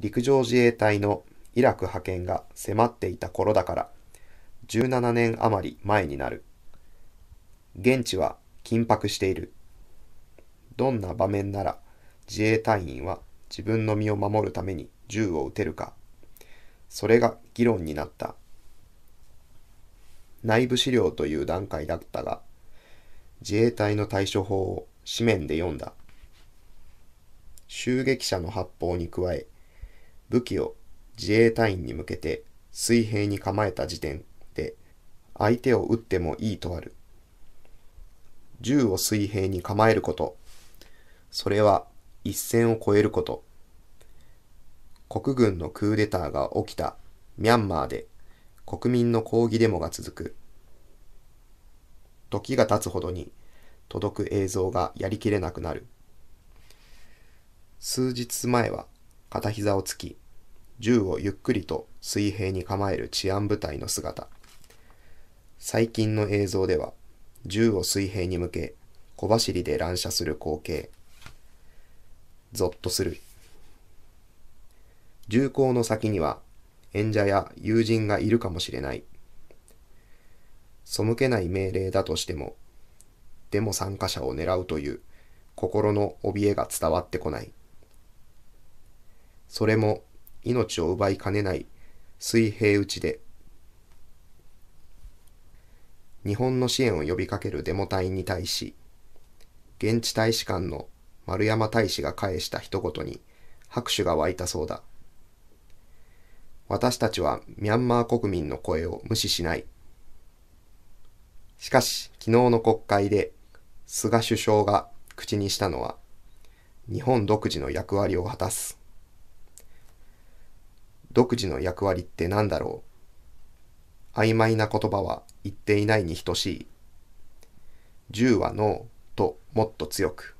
陸上自衛隊のイラク派遣が迫っていた頃だから、17年余り前になる。現地は緊迫している。どんな場面なら自衛隊員は自分の身を守るために銃を撃てるか。それが議論になった。内部資料という段階だったが、自衛隊の対処法を紙面で読んだ。襲撃者の発砲に加え、武器を自衛隊員に向けて水平に構えた時点で相手を撃ってもいいとある。銃を水平に構えること。それは一線を越えること。国軍のクーデターが起きたミャンマーで国民の抗議デモが続く。時が経つほどに届く映像がやりきれなくなる。数日前は片膝をつき、銃をゆっくりと水平に構える治安部隊の姿。最近の映像では、銃を水平に向け、小走りで乱射する光景。ぞっとする。銃口の先には、演者や友人がいるかもしれない。背けない命令だとしても、でも参加者を狙うという心の怯えが伝わってこない。それも命を奪いかねない水平打ちで日本の支援を呼びかけるデモ隊に対し現地大使館の丸山大使が返した一言に拍手が湧いたそうだ私たちはミャンマー国民の声を無視しないしかし昨日の国会で菅首相が口にしたのは日本独自の役割を果たす独自の役割って何だろう曖昧な言葉は言っていないに等しい。10はノーともっと強く。